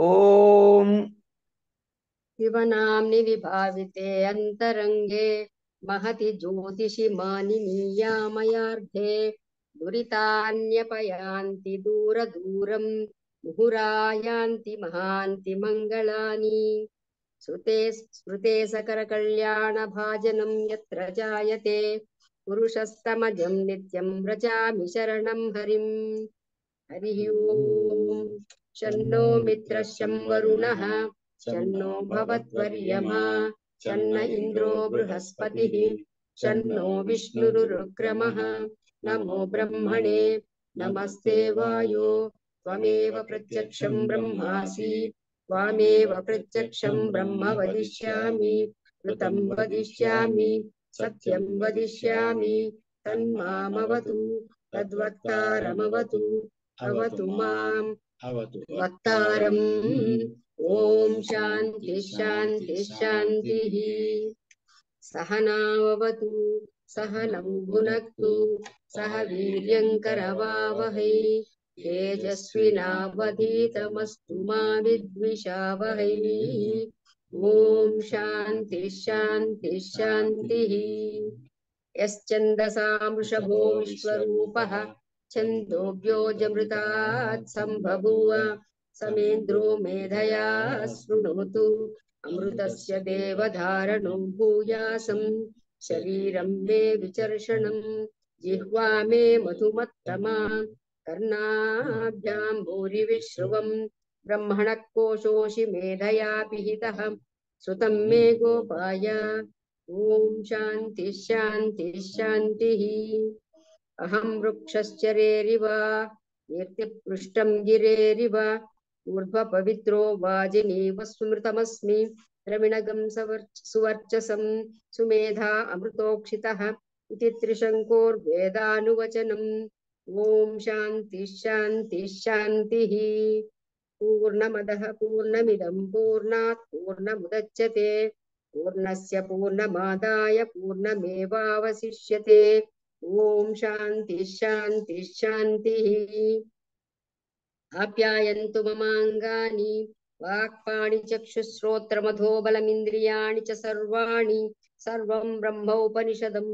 शिव नाम विभाविते अंतरंगे महति ज्योतिषि मानिनीयामयार्धे दुरितान्यपयान्ति दूरदूरं मुहुरायान्ति महान्ति महांति श्रुते श्रुते सकरकल्याणभाजनं यत्र जायते पुरुषस्तमजं नित्यं व्रजामि शरणं हरिं हरिः शन्नो मित्रश्यं वरुणः शन्नो भवद्वर्यमा शन्न इंद्रो बृहस्पतिः शन्नो विष्णुरुक्रमः नमो ब्रह्मणे नमस्ते वायो त्वमेव प्रत्यक्षं ब्रह्मासि त्वामेव प्रत्यक्षं ब्रह्म वदिष्यामि कृतं वदिष्यामि सत्यं वदिष्यामि तन्मामवतु तद्वक्तारमवतु अवतु माम् वक्तारम् ॐ शान्ति शान्ति शान्तिः सहनावतु सह नम्बुनक्तु सह वीर्यङ्करवावहै तेजस्विनावधीतमस्तु मा विद्विषावहै ॐ शान्ति शान्ति शान्तिः यश्चन्दसा वृषभो विश्वरूपः छन्दोभ्योजमृतात् सेंद्रो समेन्द्रो मेधया शृणोतु अमृतस्य देवधारणं भूयासं शरीरं मे विचर्षणं जिह्वा मे मधुमत्तमा कर्णाभ्यां भूरिविश्रुवं ब्रह्मणः कोशोऽसि मेधया पिहितः सुतं मे गोपाय ॐ शान्तिः शान्तिः शान्तिः अहं वृक्षश्चरेरिव कीर्तिपृष्टं गिरेरिव ऊर्ध्वपवित्रो वाजिनीव स्मृतमस्मि द्रविणगं सुवर्चसं सुमेधा अमृतोक्षितः इति त्रिशङ्कोर्वेदानुवचनम् ॐ पूर्ण पूर्णमदः पूर्णमिदं पूर्णात् पूर्णमुदच्यते पूर्णस्य पूर्णमादाय पूर्णमेवावशिष्यते ॐ शान्ति शान्ति शान्तिः आप्यायन्तु ममाङ्गानि वाक्पाणि चक्षुश्रोत्रमधोबलमिन्द्रियाणि च सर्वाणि सर्वं ब्रह्म उपनिषदम्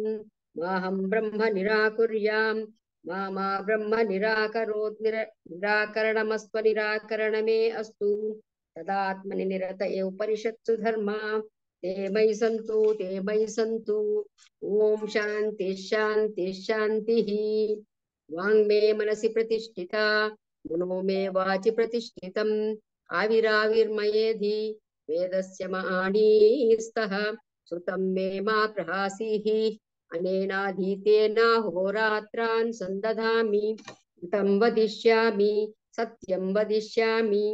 माहं ब्रह्म निराकुर्याम् मा मा ब्रह्म निराकरोत् निर निराकरणमस्त्व निराकरणमे अस्तु तदात्मनि निरत एव उपनिषत्सु धर्मा ते वै सन्तु ते वै सन्तु ॐ शान्ति शान्ति शान्तिः मे मनसि प्रतिष्ठिता मनो मे वाचि प्रतिष्ठितम् आविराविर्मयेधि वेदस्य महानीस्तः श्रुतं मे मा प्रहासीः अनेनाधीतेनाहोरात्रान् सन्दधामि तं वदिष्यामि सत्यं वदिष्यामि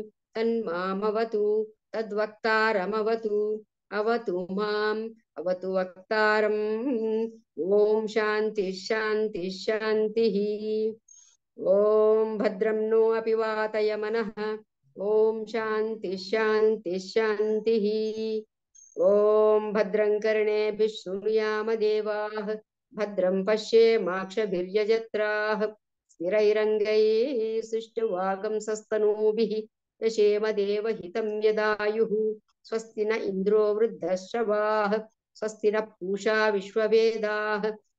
तन्मामवतु तद्वक्तारमवतु अवतु माम् अवतु वक्तारम् ॐ शान्तिः शान्तिः शान्तिः ॐ भद्रं नो अपि वातय मनः ॐ शान्तिः शान्तिः शान्तिः ॐ भद्रं कर्णेभिः शृणुयाम देवाः भद्रं पश्येमाक्षभिर्यजत्राः स्थिरैरङ्गैः सुष्ठुवागं सस्तनूभिः यशेम देव हितम यदायु स्वस्ति न इन्द्रो वृद्धश्रवाः स्वस्ति न पूषा विश्व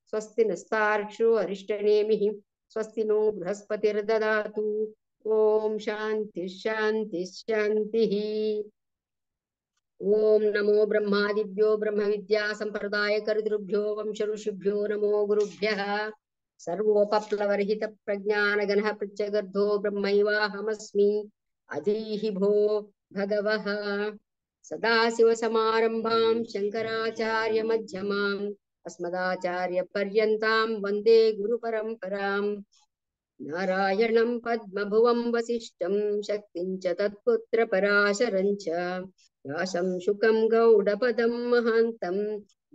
स्वस्ति नस्तार्क्षो अरिष्टनेमिः स्वस्ति नो बृहस्पतिर्ददातु शांति शांति ओम नमो ब्रह्मादिभ्यो वंश ऋषिभ्यो नमो प्रज्ञान गण प्रत्यगर्धो ब्रह्मैवाहमस्मि अधीहि भो भगवः सदाशिवसमारम्भां शङ्कराचार्यमध्यमाम् अस्मदाचार्यपर्यन्तां वन्दे गुरुपरम्पराम् नारायणं पद्मभुवं वसिष्ठं शक्तिं च तत्पुत्रपराशरं च व्यासं शुकं गौडपदं महा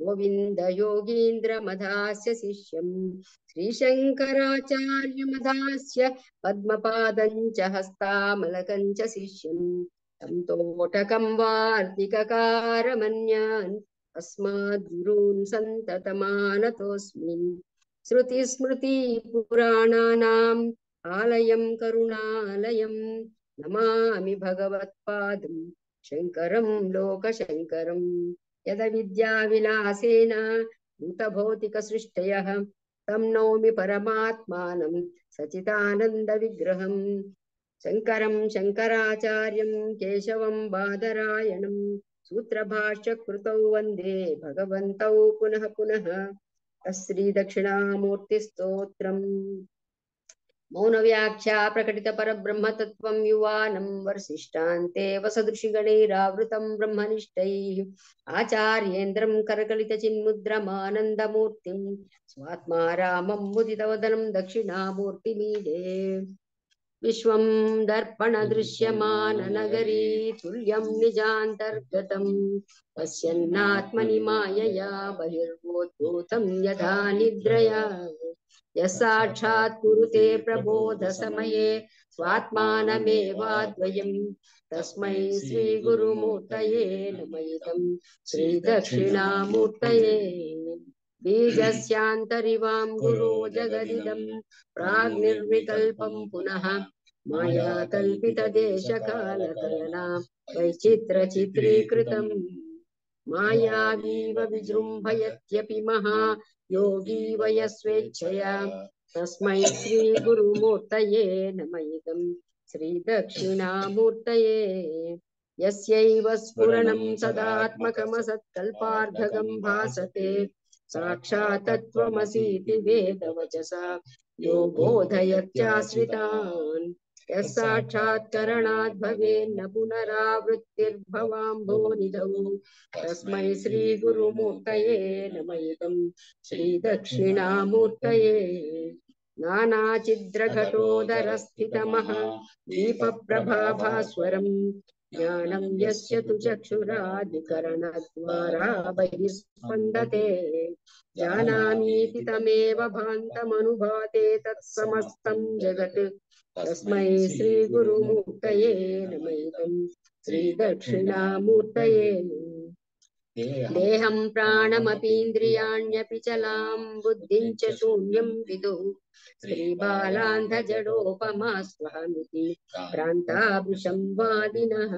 गोविन्दयोगीन्द्रमधास्य शिष्यम् श्रीशङ्कराचार्यमधास्य पद्मपादम् च पद्म च शिष्यम् तं तोटकम् वार्तिककारमन्यान् तस्माद्गुरून् सन्ततमानतोऽस्मि श्रुतिस्मृतिपुराणानाम् आलयं करुणालयं नमामि भगवत्पादं शङ्करं लोकशङ्करम् यद विद्याविलासेन भूतभौतिकसृष्टयः तं नौमि परमात्मानं सचिदानन्दविग्रहम् शङ्करं शङ्कराचार्यं केशवं बादरायणं सूत्रभाष्यकृतौ वन्दे भगवन्तौ पुनः पुनः श्रीदक्षिणामूर्तिस्तोत्रम् मौनव्याख्या प्रकटितपरब्रह्मतत्त्वं युवानं वर्षिष्टान्ते वसदृशिगणैरावृतं ब्रह्मनिष्ठैः आचार्येन्द्रं करकलितचिन्मुद्रमानन्दमूर्तिं स्वात्मा रामं मुदितवदनं दक्षिणामूर्तिमीडे विश्वं दर्पणदृश्यमाननगरी तुल्यं निजान्तर्गतं पश्यन्नात्मनि मायया बहिर्वोद्भूतं यथा निद्रया यः साक्षात् कुरुते प्रबोधसमये स्वात्मानमेवाद्वयं तस्मै श्रीगुरुमूर्तये नमयितं श्रीदक्षिणामूर्तये बीजस्यान्तरिवां गुरो जगदिदं प्राग्निर्विकल्पं पुनः माया कल्पितदेशकालकलना वैचित्रचित्रीकृतम् मायावीव विजृम्भयत्यपि महायोगी वयस्वेच्छया तस्मै श्रीगुरुमूर्तये नम श्रीदक्षिणामूर्तये यस्यैव स्फुरणं सदात्मकमसत्कल्पार्धगं भासते साक्षातत्वमसीति वेदवचसा यो बोधयत्याश्रितान् यः भवेन्न पुनरावृत्तिर्भवाम्भो निधौ तस्मै श्रीगुरुमूर्तये नमयितं श्रीदक्षिणामूर्तये नानाचिद्रघटोदरस्थितमः दीपप्रभाभास्वरम् ज्ञानं यस्य तु चक्षुराधिकरणद्वारा बहिस्पन्दते जानामीति तमेव भान्तमनुभाते तत्समस्तं जगत् तस्मै श्रीगुरुमूर्तये नमैकं श्रीदक्षिणामूर्तये देहं प्राणमपीन्द्रियाण्यपि चलां बुद्धिं च शून्यं विदुः श्रीबालान्धजडोपमा स्वहमिति प्रान्ताभुषं वादिनः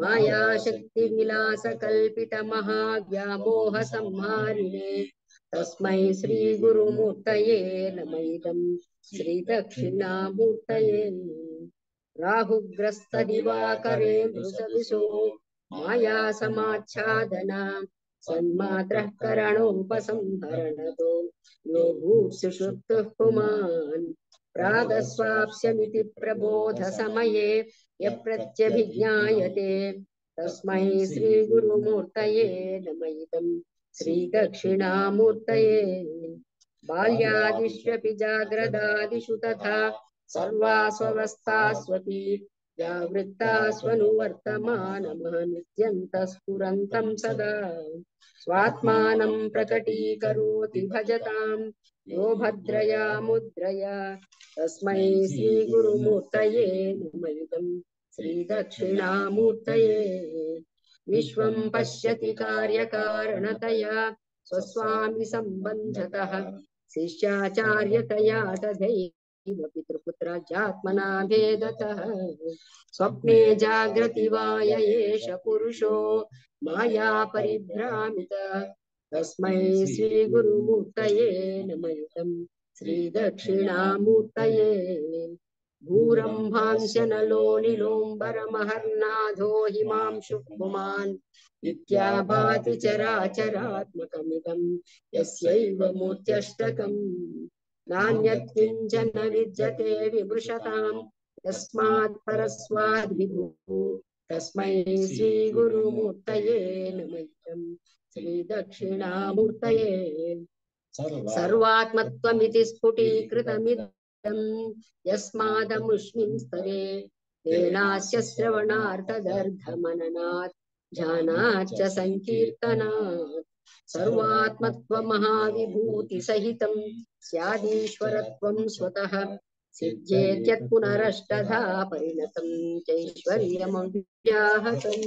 मायाशक्तिविलासकल्पितमहाव्यामोहसंहारिणे तस्मै श्रीगुरुमूर्तये नम इदं श्रीदक्षिणामूर्तये राहुग्रस्तदिवाकरे भृशविशो माया समाच्छादना सन्मात्रः करणोपसंहरणतो यो भूप्सुषुप्तः पुमान् प्रागस्वाप्स्यमिति प्रबोधसमये यप्रत्यभिज्ञायते तस्मै श्रीगुरुमूर्तये नमयितम् श्रीदक्षिणामूर्तये बाल्यादिष्वपि जाग्रदादिषु तथा सर्वास्वस्थास्वपि व्यावृत्ता स्वनुवर्तमानमः नित्यन्तः सदा स्वात्मानं करोति भजतां यो भद्रया मुद्रया तस्मै श्रीगुरुमूर्तये नमयुतं मूर्त विश्वं पश्यति कार्यकारणतया स्वस्वामिसम्बन्धतः शिष्याचार्यतया तथैव पितृपुत्राजात्मना भेदतः स्वप्ने जाग्रति वा य एष पुरुषो माया परिभ्रामित तस्मै श्रीगुरुमूर्तये नमयुतम् श्रीदक्षिणामूर्तये भूरम्भांशनलो निलोम्बरमहर्नाथो हिमांशुः पुमान् नित्याभाति चराचरात्मकमिदम् यस्यैव मूर्त्यष्टकम् नान्यत्किञ्चन विद्यते विमृशताम् यस्मात् परस्माद् विभुः तस्मै श्रीगुरुमूर्तये नमयम् श्रीदक्षिणामूर्तये सर्वात्मत्वमिति स्फुटीकृतमिदम् यस्मादमुष्मिन् स्तरे तेनास्य श्रवणार्थदर्थमननात् ध्यानाच्च सङ्कीर्तनात् सर्वात्मत्वमहाविभूतिसहितं स्यादीश्वरत्वं स्वतः सिद्ध्येत्यत्पुनरष्टधा परिणतं चैश्वर्यमव्याहतम्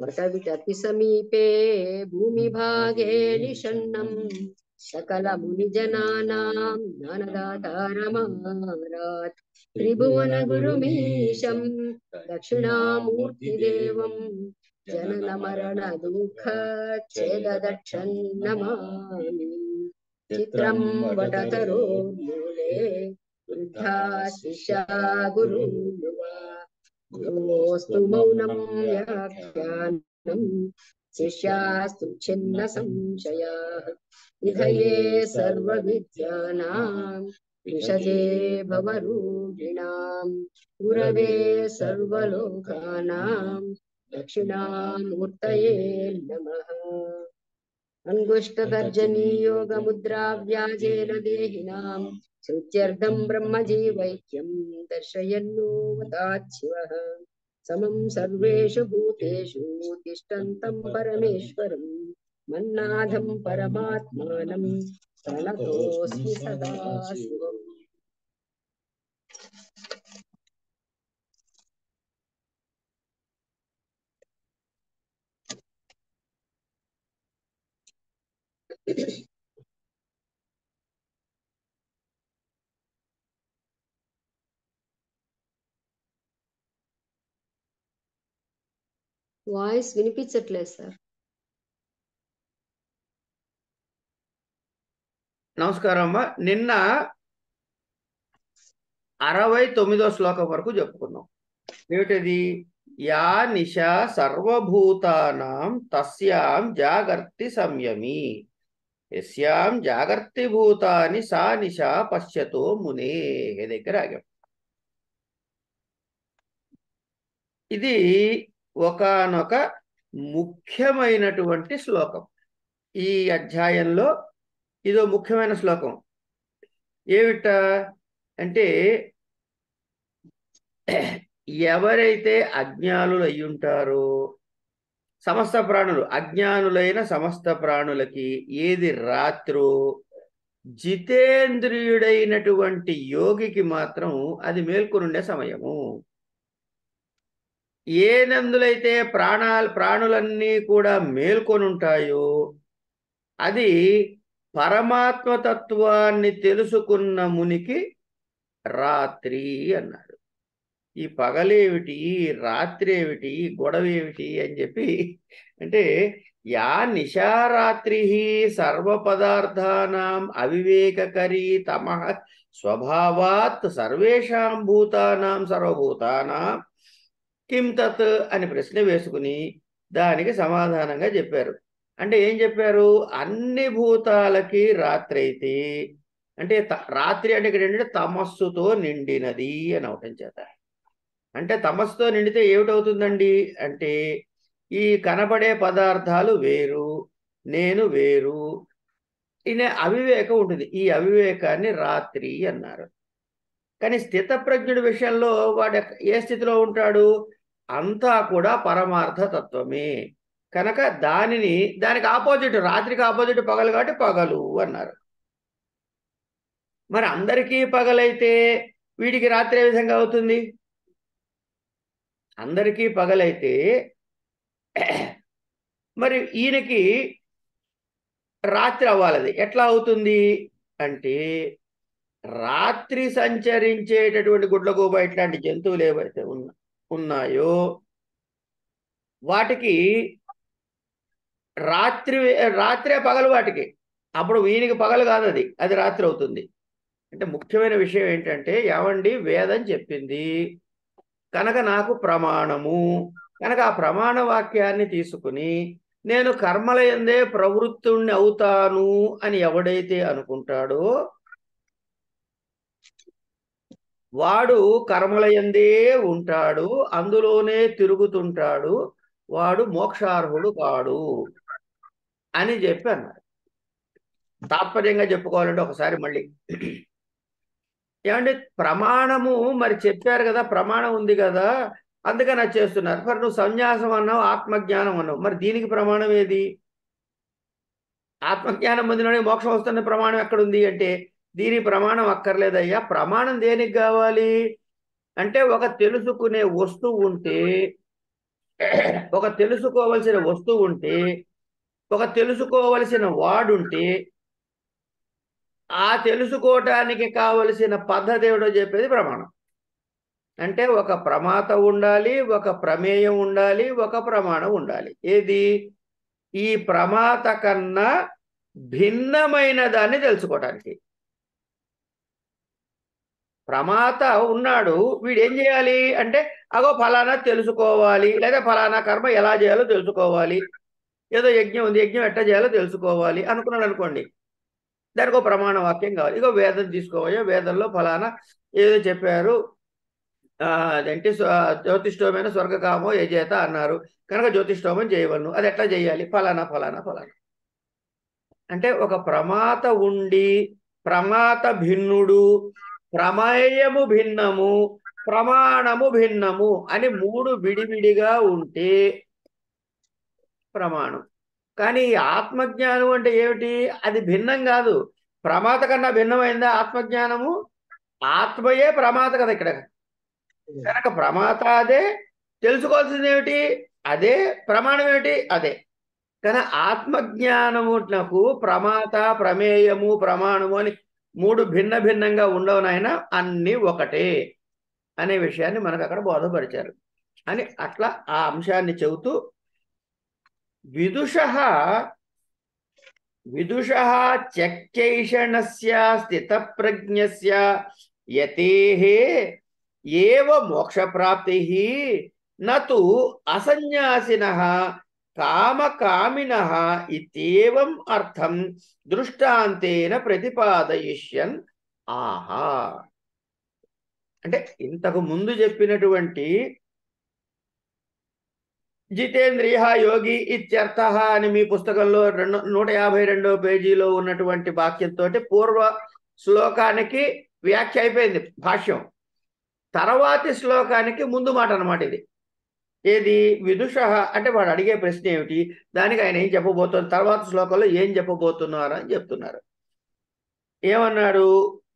वटविटपि समीपे भूमिभागे निषण्णम् सकलमुनिजनानां ज्ञानदातारमारात् त्रिभुवनगुरुमीशं दक्षिणामूर्तिदेवम् జనన మరణ దుఃఖ ఛేదక్షం నమామి చిత్రం వటతరో మూలే వృద్ధా శిష్యా గురు గురువోస్తు మౌనం వ్యాఖ్యానం శిష్యాస్తు చిన్న సంశయా విధయే సర్వ విద్యానాం విషజే భవరూపిణాం గురవే సర్వలోకానాం दक्षिणामूर्तये नमः अङ्गुष्ठतर्जनीयोगमुद्राव्याजेन देहिनां श्रुत्यर्धं ब्रह्मजीवैक्यं दर्शयन्नोऽवतात् शिवः समं सर्वेषु भूतेषु तिष्ठन्तं परमेश्वरं मन्नाथं परमात्मानं प्रणतोऽस्मि सदा शिवम् వాయిస్ వినిపించట్లేదు సార్ నమస్కారం అమ్మా నిన్న అరవై తొమ్మిదో శ్లోకం వరకు చెప్పుకున్నాం ఏమిటది యా నిశ సర్వభూతానం తస్యాం జాగర్తి సంయమి ఎస్యాం జాగర్తి భూతాని సా నిశ పశ్యతో మునే దగ్గర ఆగాం ఇది ఒకనొక ముఖ్యమైనటువంటి శ్లోకం ఈ అధ్యాయంలో ఇదో ముఖ్యమైన శ్లోకం ఏమిట అంటే ఎవరైతే అజ్ఞానులు అయ్యుంటారో సమస్త ప్రాణులు అజ్ఞానులైన సమస్త ప్రాణులకి ఏది రాత్రో జితేంద్రియుడైనటువంటి యోగికి మాత్రం అది మేల్కొనుండే సమయము ఏ నందులైతే ప్రాణాలు ప్రాణులన్నీ కూడా మేల్కొని ఉంటాయో అది పరమాత్మ తత్వాన్ని తెలుసుకున్న మునికి రాత్రి అన్నాడు ఈ పగలేమిటి రాత్రి ఏమిటి గొడవ ఏమిటి అని చెప్పి అంటే యా నిశారాత్రి పదార్థానం అవివేకకరీ తమ స్వభావాత్ సర్వేషాం భూతానాం సర్వభూతానాం కిమ్ తత్ అని ప్రశ్న వేసుకుని దానికి సమాధానంగా చెప్పారు అంటే ఏం చెప్పారు అన్ని భూతాలకి రాత్రి అయితే అంటే రాత్రి అంటే ఇక్కడ ఏంటంటే తమస్సుతో నిండినది అని అవటం చేత అంటే తమస్సుతో నిండితే ఏమిటవుతుందండి అంటే ఈ కనబడే పదార్థాలు వేరు నేను వేరు ఇనే అవివేకం ఉంటుంది ఈ అవివేకాన్ని రాత్రి అన్నారు కానీ స్థితప్రజ్ఞుడి విషయంలో వాడు ఏ స్థితిలో ఉంటాడు అంతా కూడా పరమార్థ తత్వమే కనుక దానిని దానికి ఆపోజిట్ రాత్రికి ఆపోజిట్ పగలు కాబట్టి పగలు అన్నారు మరి అందరికీ పగలైతే వీడికి రాత్రి ఏ విధంగా అవుతుంది అందరికీ పగలైతే మరి ఈయనకి రాత్రి అవ్వాలది ఎట్లా అవుతుంది అంటే రాత్రి సంచరించేటటువంటి గుడ్లగూబ ఇట్లాంటి జంతువులు ఏవైతే ఉన్నాయో వాటికి రాత్రి రాత్రే పగలు వాటికి అప్పుడు వీనికి పగలు కాదు అది అది రాత్రి అవుతుంది అంటే ముఖ్యమైన విషయం ఏంటంటే ఏమండి వేదం చెప్పింది కనుక నాకు ప్రమాణము కనుక ఆ ప్రమాణ వాక్యాన్ని తీసుకుని నేను కర్మల ఎందే ప్రవృత్తుణ్ణి అవుతాను అని ఎవడైతే అనుకుంటాడో వాడు కర్మలయందే ఉంటాడు అందులోనే తిరుగుతుంటాడు వాడు మోక్షార్హుడు కాడు అని చెప్పి అన్నారు తాత్పర్యంగా చెప్పుకోవాలంటే ఒకసారి మళ్ళీ ఏమంటే ప్రమాణము మరి చెప్పారు కదా ప్రమాణం ఉంది కదా అందుకని అది చేస్తున్నారు మరి నువ్వు సన్యాసం అన్నావు ఆత్మజ్ఞానం అన్నావు మరి దీనికి ప్రమాణం ఏది ఆత్మజ్ఞానం పొందినోడే మోక్షం వస్తున్న ప్రమాణం ఎక్కడుంది అంటే దీని ప్రమాణం అక్కర్లేదయ్యా ప్రమాణం దేనికి కావాలి అంటే ఒక తెలుసుకునే వస్తువు ఉంటే ఒక తెలుసుకోవలసిన వస్తువు ఉంటే ఒక తెలుసుకోవలసిన వాడుంటే ఆ తెలుసుకోవటానికి కావలసిన పద్ధతి ఏమిటో చెప్పేది ప్రమాణం అంటే ఒక ప్రమాత ఉండాలి ఒక ప్రమేయం ఉండాలి ఒక ప్రమాణం ఉండాలి ఏది ఈ ప్రమాత కన్నా భిన్నమైన దాన్ని తెలుసుకోవటానికి ప్రమాత ఉన్నాడు వీడు ఏం చేయాలి అంటే అగో ఫలానా తెలుసుకోవాలి లేదా ఫలానా కర్మ ఎలా చేయాలో తెలుసుకోవాలి ఏదో యజ్ఞం ఉంది యజ్ఞం ఎట్టా చేయాలో తెలుసుకోవాలి అనుకున్నాడు అనుకోండి దానికి ఒక ప్రమాణ వాక్యం కావాలి ఇగో వేదం తీసుకోవాలి వేదంలో ఫలానా ఏదో చెప్పారు అదేంటి జ్యోతిష్టమైన స్వర్గకామో చేత అన్నారు కనుక జ్యోతిష్టోమం చేయవలను అది ఎట్లా చేయాలి ఫలానా ఫలానా ఫలానా అంటే ఒక ప్రమాత ఉండి ప్రమాత భిన్నుడు ప్రమేయము భిన్నము ప్రమాణము భిన్నము అని మూడు విడివిడిగా ఉంటే ప్రమాణం కానీ ఆత్మజ్ఞానం అంటే ఏమిటి అది భిన్నం కాదు ప్రమాత కన్నా భిన్నమైందా ఆత్మజ్ఞానము ఆత్మయే ప్రమాత కదా ఇక్కడ కనుక ప్రమాత అదే తెలుసుకోవాల్సింది ఏమిటి అదే ప్రమాణం ఏమిటి అదే కానీ ఆత్మజ్ఞానము నాకు ప్రమాత ప్రమేయము ప్రమాణము అని మూడు భిన్న భిన్నంగా ఉండవు నాయన అన్నీ ఒకటే అనే విషయాన్ని మనకు అక్కడ బోధపరిచారు అని అట్లా ఆ అంశాన్ని చెబుతూ విదుష విదుష చక్యైషణస్య స్థితప్రజ్ఞస్య యతేహే ఏవ మోక్షప్రాప్తి నతు అసన్యాసిన కామకామిన ఇవం అర్థం దృష్టాంతేన ప్రతిపాదయిష్యన్ ఆహా అంటే ఇంతకు ముందు చెప్పినటువంటి జితేంద్రియ యోగి ఇత్యర్థ అని మీ పుస్తకంలో రెండు నూట యాభై రెండవ పేజీలో ఉన్నటువంటి వాక్యంతో పూర్వ శ్లోకానికి వ్యాఖ్య అయిపోయింది భాష్యం తర్వాతి శ్లోకానికి ముందు మాట అనమాట ఇది ఏది విదుష అంటే వాడు అడిగే ప్రశ్న ఏమిటి దానికి ఆయన ఏం చెప్పబోతున్నారు తర్వాత శ్లోకంలో ఏం చెప్పబోతున్నారు అని చెప్తున్నారు ఏమన్నాడు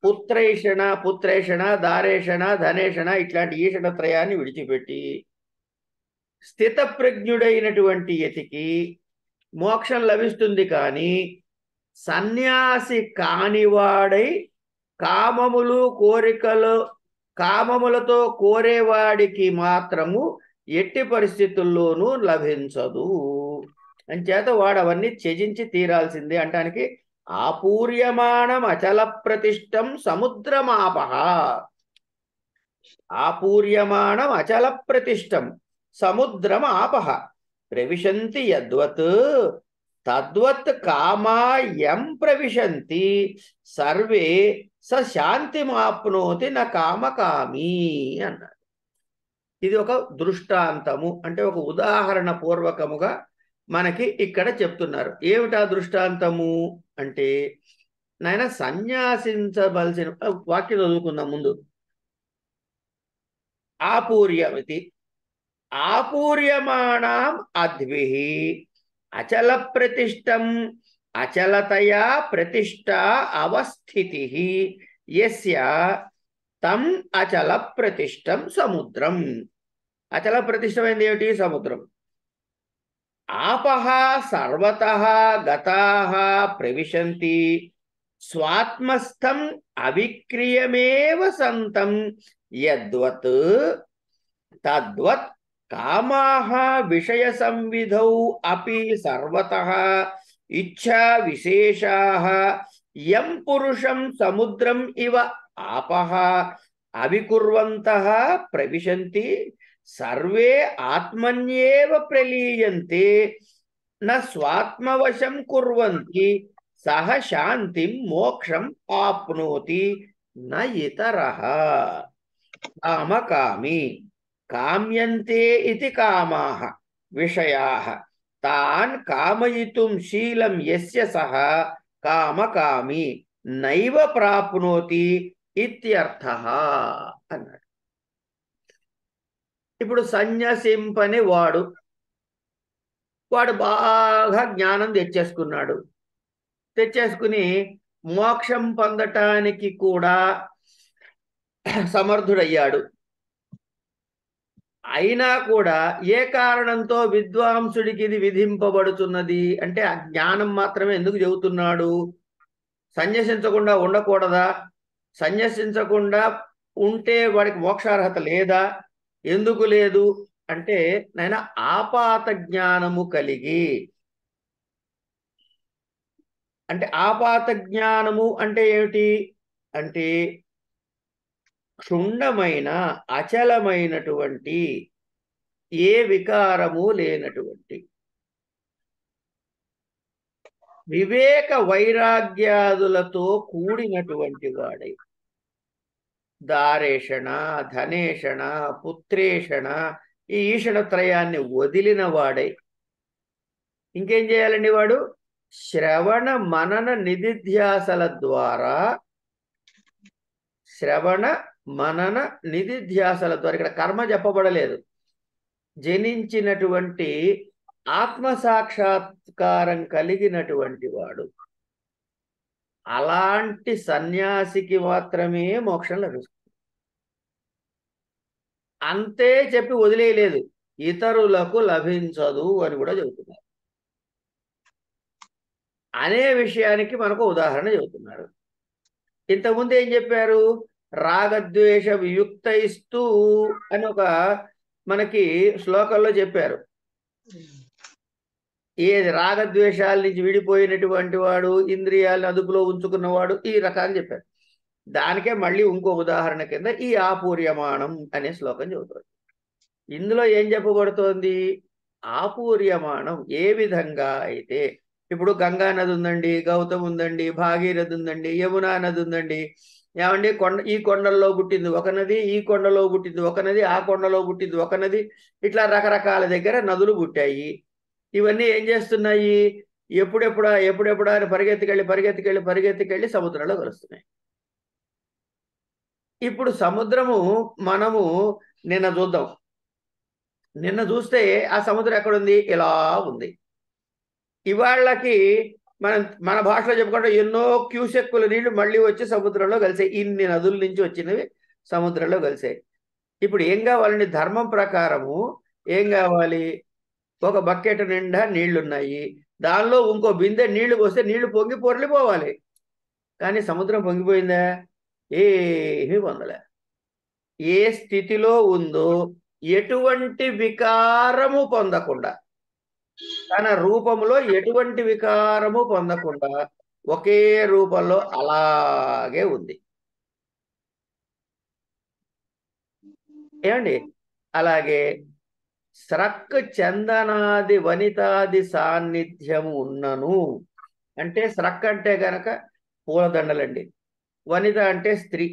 పుత్రేషణ పుత్రేషణ దారేషణ ధనేషణ ఇట్లాంటి ఈషణ త్రయాన్ని విడిచిపెట్టి స్థిత ప్రజ్ఞుడైనటువంటి యతికి మోక్షం లభిస్తుంది కానీ సన్యాసి కానివాడై కామములు కోరికలు కామములతో కోరేవాడికి మాత్రము ఎట్టి పరిస్థితుల్లోనూ లభించదు అంచేత వాడు అవన్నీ త్యజించి తీరాల్సిందే అంటానికి ఆపూర్యమాణం అచల ప్రతిష్టం సముద్రమాప ఆపూర్యమాణం అచల ప్రతిష్టం సముద్రం ఆపహ ప్రవిశంతి యద్వత్ తద్వత్ కామాయం ప్రవిశంతి సర్వే స మాప్నోతి నా కామకామి అన్నారు ఇది ఒక దృష్టాంతము అంటే ఒక ఉదాహరణ పూర్వకముగా మనకి ఇక్కడ చెప్తున్నారు ఏమిటా దృష్టాంతము అంటే నాయన సన్యాసించవలసిన వాక్యం చదువుకుందాం ముందు ఆపూర్యమితి ఆపూర్యమాణం అద్భి అచల ప్రతిష్టం అచలతయా ప్రతిష్ట అవస్థితి ఎస్య తం అచల ప్రతిష్టం సముద్రం అచల ప్రతిష్టమైంది ఏమిటి సముద్రం ఆపహ సర్వత గతాహ ప్రవిశంతి స్వాత్మస్థం అవిక్రియమేవ సంతం యద్వత్ తద్వత్ కామాహ విషయ సంవిధౌ అపి సర్వత ఇచ్ఛా విశేషాహ యం పురుషం సముద్రం ఇవ ఆపహ అవికుర్వంత ప్రవిశంతి सर्वे आत्मन्येव प्रलीयन्ते न स्वात्मवशं कुर्वन्ति सह शांति मोक्षम आपनोति न इतरः काम कामी काम्यन्ते इति कामाः विषयाः तान् कामयितुं शीलं यस्य सः कामकामी नैव प्राप्नोति इत्यर्थः अन्नट् ఇప్పుడు సన్యసింపని వాడు వాడు బాగా జ్ఞానం తెచ్చేసుకున్నాడు తెచ్చేసుకుని మోక్షం పొందటానికి కూడా సమర్థుడయ్యాడు అయినా కూడా ఏ కారణంతో విద్వాంసుడికి ఇది విధింపబడుతున్నది అంటే ఆ జ్ఞానం మాత్రమే ఎందుకు చెబుతున్నాడు సన్యసించకుండా ఉండకూడదా సన్యసించకుండా ఉంటే వాడికి మోక్షార్హత లేదా ఎందుకు లేదు అంటే నాయన ఆపాత జ్ఞానము కలిగి అంటే ఆపాత జ్ఞానము అంటే ఏమిటి అంటే క్షుణ్ణమైన అచలమైనటువంటి ఏ వికారము లేనటువంటి వివేక వైరాగ్యాదులతో కూడినటువంటి వాడై దారేషణ ధనేషణ పుత్రేషణ ఈ ఈషణ త్రయాన్ని వదిలిన వాడై ఇంకేం చేయాలండి వాడు శ్రవణ మనన నిధిధ్యాసల ద్వారా శ్రవణ మనన నిధిధ్యాసల ద్వారా ఇక్కడ కర్మ చెప్పబడలేదు జనించినటువంటి ఆత్మ సాక్షాత్కారం కలిగినటువంటి వాడు అలాంటి సన్యాసికి మాత్రమే మోక్షం లభిస్తుంది అంతే చెప్పి వదిలేయలేదు ఇతరులకు లభించదు అని కూడా చెబుతున్నారు అనే విషయానికి మనకు ఉదాహరణ చెబుతున్నారు ఇంతకుముందు ఏం చెప్పారు రాగద్వేష వియుక్త ఇస్తూ అని ఒక మనకి శ్లోకంలో చెప్పారు ఏది రాగద్వేషాల నుంచి విడిపోయినటువంటి వాడు ఇంద్రియాలను అదుపులో ఉంచుకున్నవాడు ఈ రకాలు చెప్పారు దానికే మళ్ళీ ఇంకో ఉదాహరణ కింద ఈ ఆపూర్యమాణం అనే శ్లోకం చెబుతుంది ఇందులో ఏం చెప్పబడుతోంది ఆపూర్యమాణం ఏ విధంగా అయితే ఇప్పుడు గంగా నది ఉందండి గౌతమ్ ఉందండి భాగీరథ ఉందండి యమునా నది ఉందండి ఏమండి కొండ ఈ కొండల్లో పుట్టింది ఒక నది ఈ కొండలో పుట్టింది ఒక నది ఆ కొండలో పుట్టింది ఒక నది ఇట్లా రకరకాల దగ్గర నదులు పుట్టాయి ఇవన్నీ ఏం చేస్తున్నాయి ఎప్పుడెప్పుడా ఎప్పుడెప్పుడా అని పరిగెత్తికెళ్ళి పరిగెత్తికెళ్ళి పరిగెత్తికెళ్ళి సముద్రంలో కలుస్తున్నాయి ఇప్పుడు సముద్రము మనము నిన్న చూద్దాం నిన్న చూస్తే ఆ సముద్రం ఎక్కడుంది ఇలా ఉంది ఇవాళ్ళకి మనం మన భాషలో చెప్పుకుంటే ఎన్నో క్యూసెక్కుల నీళ్లు మళ్ళీ వచ్చి సముద్రంలో కలిసాయి ఇన్ని నదుల నుంచి వచ్చినవి సముద్రంలో కలిసాయి ఇప్పుడు ఏం కావాలండి ధర్మం ప్రకారము ఏం కావాలి ఒక బకెట్ నిండా నీళ్లున్నాయి దానిలో ఇంకో బిందె నీళ్లు పోస్తే నీళ్లు పొంగి పొరలిపోవాలి కానీ సముద్రం పొంగిపోయిందా ఏమీ పొందలే ఏ స్థితిలో ఉందో ఎటువంటి వికారము పొందకుండా తన రూపంలో ఎటువంటి వికారము పొందకుండా ఒకే రూపంలో అలాగే ఉంది ఏమండి అలాగే స్రక్ చందనాది వనితాది సాన్నిధ్యము ఉన్నను అంటే స్రక్ అంటే గనక పూలదండలండి వనిత అంటే స్త్రీ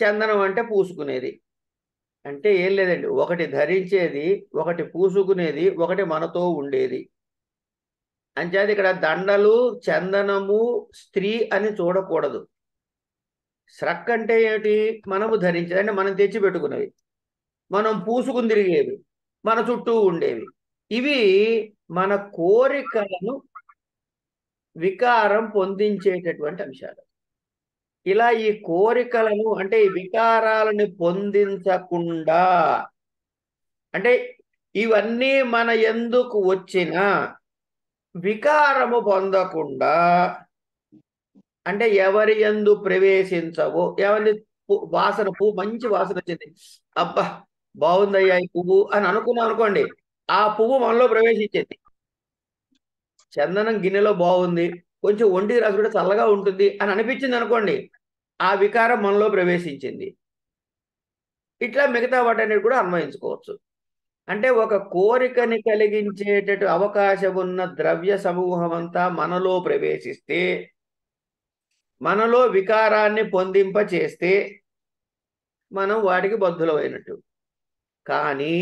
చందనం అంటే పూసుకునేది అంటే ఏం లేదండి ఒకటి ధరించేది ఒకటి పూసుకునేది ఒకటి మనతో ఉండేది అంచేది ఇక్కడ దండలు చందనము స్త్రీ అని చూడకూడదు స్రక్ అంటే ఏమిటి మనము ధరించేది అంటే మనం తెచ్చి పెట్టుకునేవి మనం పూసుకుని తిరిగేవి మన చుట్టూ ఉండేవి ఇవి మన కోరికలను వికారం పొందించేటటువంటి అంశాలు ఇలా ఈ కోరికలను అంటే ఈ వికారాలను పొందించకుండా అంటే ఇవన్నీ మన ఎందుకు వచ్చిన వికారము పొందకుండా అంటే ఎవరి ఎందు ప్రవేశించవో ఎవరి వాసన పూ మంచి వాసన వచ్చింది అబ్బా బాగుందయ్యా ఈ పువ్వు అని అనుకున్నాం అనుకోండి ఆ పువ్వు మనలో ప్రవేశించింది చందనం గిన్నెలో బాగుంది కొంచెం ఒంటి రాసి కూడా చల్లగా ఉంటుంది అని అనిపించింది అనుకోండి ఆ వికారం మనలో ప్రవేశించింది ఇట్లా మిగతా వాటి అనేది కూడా అన్వయించుకోవచ్చు అంటే ఒక కోరికని కలిగించేటటు అవకాశం ఉన్న ద్రవ్య సమూహం అంతా మనలో ప్రవేశిస్తే మనలో వికారాన్ని పొందింప చేస్తే మనం వాటికి బద్ధులమైనట్టు కానీ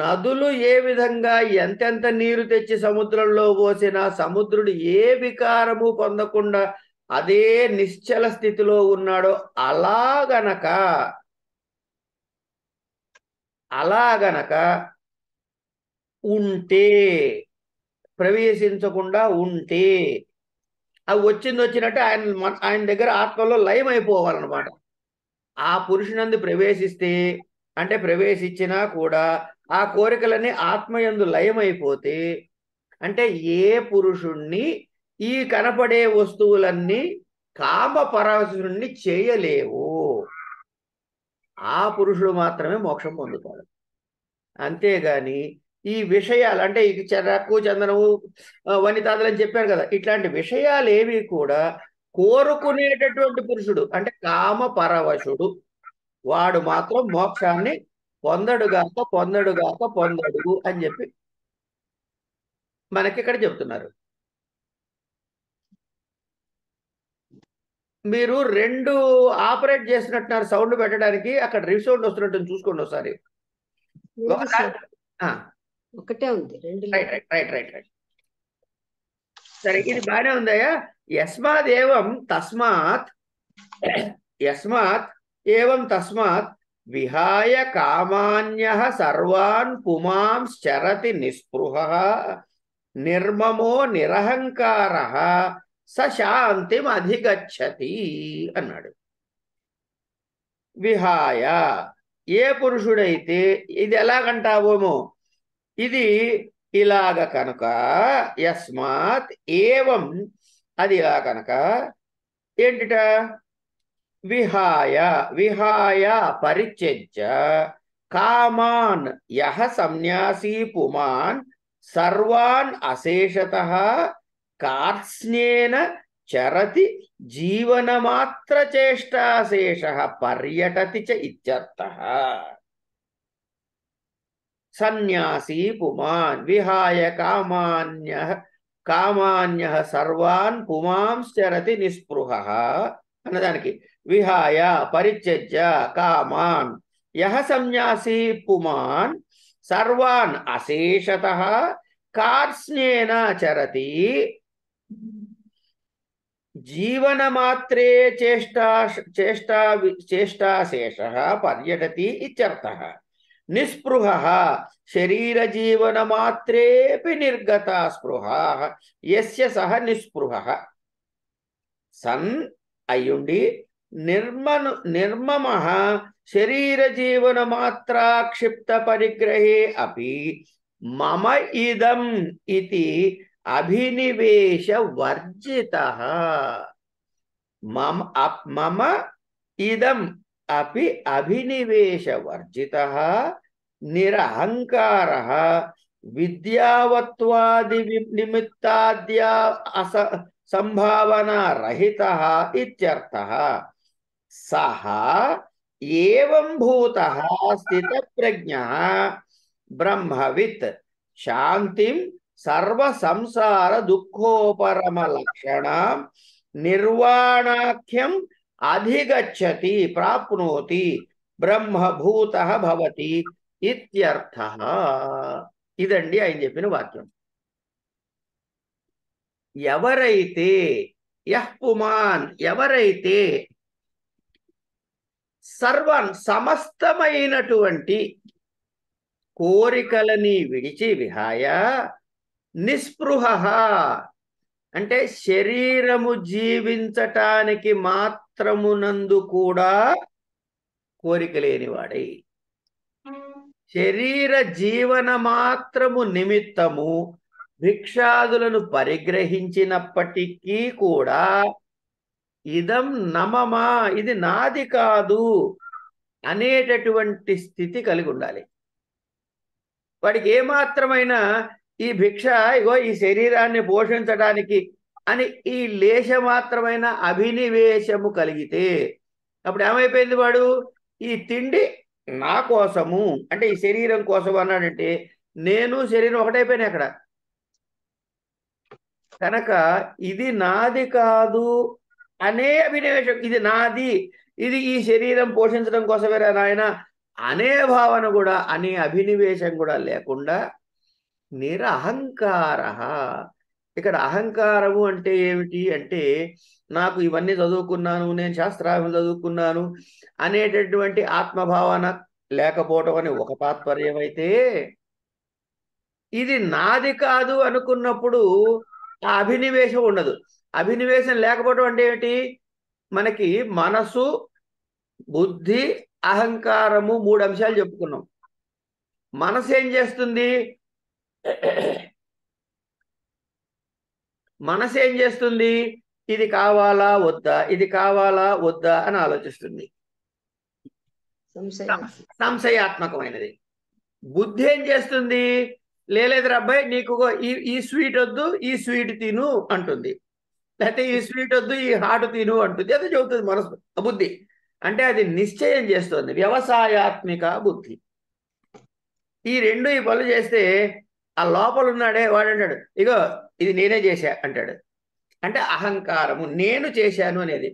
నదులు ఏ విధంగా ఎంతెంత నీరు తెచ్చి సముద్రంలో పోసినా సముద్రుడు ఏ వికారము పొందకుండా అదే నిశ్చల స్థితిలో ఉన్నాడో అలాగనక అలాగనక ఉంటే ప్రవేశించకుండా ఉంటే అవి వచ్చింది వచ్చినట్టు ఆయన ఆయన దగ్గర ఆత్మలో లయమైపోవాలన్నమాట అయిపోవాలన్నమాట ఆ పురుషునందు ప్రవేశిస్తే అంటే ప్రవేశించినా కూడా ఆ కోరికలన్నీ ఆత్మయందు లయమైపోతే అంటే ఏ పురుషుణ్ణి ఈ కనపడే వస్తువులన్నీ కామ పరశుణ్ణి చేయలేవు ఆ పురుషుడు మాత్రమే మోక్షం పొందుతాడు అంతేగాని ఈ విషయాలు అంటే ఈ చెరకు చందనము అని చెప్పారు కదా ఇట్లాంటి విషయాలు ఏవి కూడా కోరుకునేటటువంటి పురుషుడు అంటే కామ పరవశుడు వాడు మాత్రం మోక్షాన్ని పొందడుగాక పొందడుగాక పొందడు అని చెప్పి మనకి ఇక్కడ చెప్తున్నారు మీరు రెండు ఆపరేట్ చేసినట్టున్నారు సౌండ్ పెట్టడానికి అక్కడ రిసౌండ్ వస్తున్నట్టు చూసుకోండి ఒకసారి ఒకటే ఉంది రైట్ రైట్ రైట్ సరే ఇది బాగానే ఉందయ్యా యస్మాత్ ఏవం తస్మాత్ యస్మాత్ ఏం తస్మాత్ విహాయ కామాన్య సర్వాన్ పుమాంశ్చరతి నిస్పృహ నిర్మమో నిరహంకార సశాంతిం అధిగచ్చతి అన్నాడు విహాయ ఏ పురుషుడైతే ఇది ఎలాగంటావోమో ఇది ఇలాగ కనుక యస్మాత్ ఏవం అది ఇలా కనుక ఏంటిట విహాయ విహాయ పరిత్యజ్య కామాన్ యహ సన్యాసీ పుమాన్ సర్వాన్ అశేషత కార్స్నేన చరతి జీవనమాత్ర చేష్టాశేష పర్యటతి చ ఇత్యర్థ సన్యాసీ పుమాన్ విహాయ కామాన్య కామాన్య సర్వాన్ పుమాంశ్చరతి నిస్పృహ అన్నదానికి విహాయ పరిత్యజ్య కామాన్ యహ సన్యాసి పుమాన్ సర్వాన్ అశేషత కార్స్నేన చరతి జీవనమాత్రే చేష్టా చేష్టా చేష్టాశేష పర్యటతి ఇత్యర్థ నిస్పృహ శరీర శరీరజీవనమాత్రేపి నిర్గత స్పృహ ఎస్య సహ నిస్పృహ సన్ అయ్యుండి निर्म निर्मम शरीर जीवन मात्रा क्षिप्त परिग्रहे अपि मम इदम इति अभिनिवेश वर्जितः मम मम इदम अभिनिवेश वर्जितः निरहंकारः विद्यावत्वादि निमित्ताद्या अस संभावना रहितः इत्यर्थः సహ స్థిత ప్రజ్ఞ బ్రహ్మవిత్ శాంతిం సర్వ సంసార దుఃఖోపరమ నిర్వాణాఖ్యం అధిగచ్చతి ప్రాప్నోతి బ్రహ్మభూత భవతి ఇత్యర్థ ఇదండి ఆయన చెప్పిన వాక్యం ఎవరైతే యహ్ పుమాన్ ఎవరైతే సర్వ సమస్తమైనటువంటి కోరికలని విడిచి విహాయ నిస్పృహ అంటే శరీరము జీవించటానికి మాత్రమునందు కూడా కోరిక లేనివాడై శరీర జీవన మాత్రము నిమిత్తము భిక్షాదులను పరిగ్రహించినప్పటికీ కూడా ఇదం నమమా ఇది నాది కాదు అనేటటువంటి స్థితి కలిగి ఉండాలి వాడికి ఏమాత్రమైన ఈ భిక్ష ఇగో ఈ శరీరాన్ని పోషించడానికి అని ఈ లేశమాత్రమైన అభినివేశము కలిగితే అప్పుడు ఏమైపోయింది వాడు ఈ తిండి నా కోసము అంటే ఈ శరీరం కోసం అన్నాడంటే నేను శరీరం ఒకటైపోయినా అక్కడ కనుక ఇది నాది కాదు అనే అభినవేశం ఇది నాది ఇది ఈ శరీరం పోషించడం కోసమేరా నాయన అనే భావన కూడా అనే అభినవేశం కూడా లేకుండా నిరహంకార ఇక్కడ అహంకారము అంటే ఏమిటి అంటే నాకు ఇవన్నీ చదువుకున్నాను నేను శాస్త్రాలు చదువుకున్నాను అనేటటువంటి ఆత్మభావన లేకపోవటం అని ఒక తాత్పర్యం అయితే ఇది నాది కాదు అనుకున్నప్పుడు ఆ అభినవేశం ఉండదు అభినవేశం లేకపోవడం అంటే ఏమిటి మనకి మనసు బుద్ధి అహంకారము మూడు అంశాలు చెప్పుకున్నాం మనసు ఏం చేస్తుంది మనసు ఏం చేస్తుంది ఇది కావాలా వద్దా ఇది కావాలా వద్దా అని ఆలోచిస్తుంది సంశయాత్మకమైనది బుద్ధి ఏం చేస్తుంది లేదు అబ్బాయి నీకు ఈ స్వీట్ వద్దు ఈ స్వీట్ తిను అంటుంది అయితే ఈ స్వీట్ వద్దు ఈ హాట్ తిను అంటుంది అది చెబుతుంది మనసు బుద్ధి అంటే అది నిశ్చయం చేస్తుంది వ్యవసాయాత్మిక బుద్ధి ఈ రెండు ఈ పనులు చేస్తే ఆ లోపల ఉన్నాడే అంటాడు ఇగో ఇది నేనే చేశా అంటాడు అంటే అహంకారము నేను చేశాను అనేది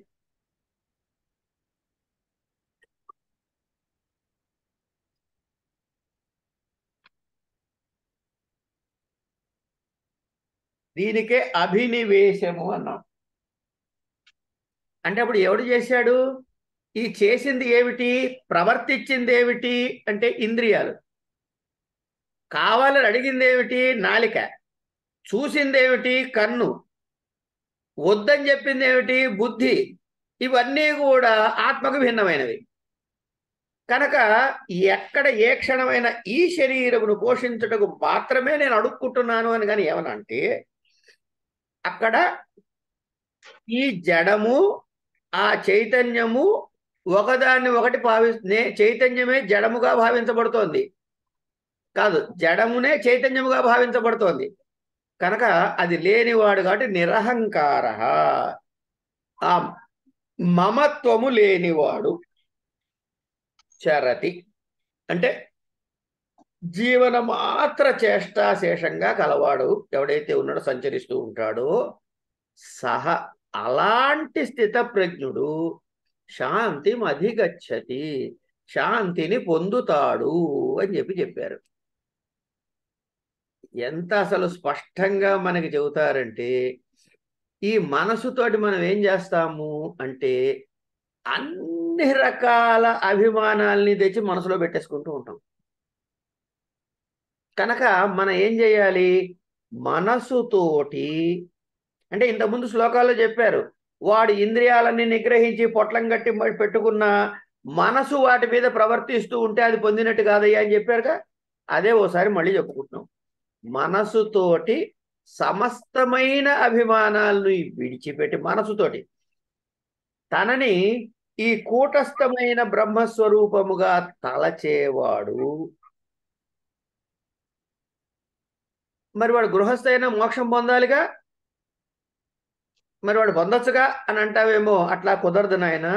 దీనికే అభినివేశము అన్నాం అంటే అప్పుడు ఎవడు చేశాడు ఈ చేసింది ఏమిటి ప్రవర్తించింది ఏమిటి అంటే ఇంద్రియాలు కావాలని అడిగింది ఏమిటి నాలిక చూసింది ఏమిటి కన్ను వద్దని చెప్పింది ఏమిటి బుద్ధి ఇవన్నీ కూడా ఆత్మకు భిన్నమైనవి కనుక ఎక్కడ ఏ క్షణమైన ఈ శరీరమును పోషించుటకు మాత్రమే నేను అడుక్కుంటున్నాను అని కానీ ఏమనంటే అక్కడ ఈ జడము ఆ చైతన్యము ఒకదాన్ని ఒకటి భావి చైతన్యమే జడముగా భావించబడుతోంది కాదు జడమునే చైతన్యముగా భావించబడుతోంది కనుక అది లేనివాడు కాబట్టి నిరహంకార ఆ మమత్వము లేనివాడు చరతి అంటే జీవన మాత్ర చేష్టాశేషంగా కలవాడు ఎవడైతే ఉన్నాడో సంచరిస్తూ ఉంటాడో సహ అలాంటి స్థిత ప్రజ్ఞుడు శాంతి అధిగచ్చతి శాంతిని పొందుతాడు అని చెప్పి చెప్పారు ఎంత అసలు స్పష్టంగా మనకి చెబుతారంటే ఈ మనసుతోటి మనం ఏం చేస్తాము అంటే అన్ని రకాల అభిమానాల్ని తెచ్చి మనసులో పెట్టేసుకుంటూ ఉంటాం కనుక మనం ఏం చేయాలి మనసుతోటి అంటే ఇంతకుముందు శ్లోకాల్లో చెప్పారు వాడు ఇంద్రియాలన్నీ నిగ్రహించి పొట్లం కట్టి పెట్టుకున్న మనసు వాటి మీద ప్రవర్తిస్తూ ఉంటే అది పొందినట్టు కాదయ్యా అని చెప్పారుగా అదే ఓసారి మళ్ళీ చెప్పుకుంటున్నాం మనసుతోటి సమస్తమైన అభిమానాలను విడిచిపెట్టి మనసుతోటి తనని ఈ కూటస్థమైన బ్రహ్మస్వరూపముగా తలచేవాడు మరి వాడు గృహస్థ అయినా మోక్షం పొందాలిగా మరి వాడు పొందొచ్చుగా అని అంటావేమో అట్లా కుదరదు నాయన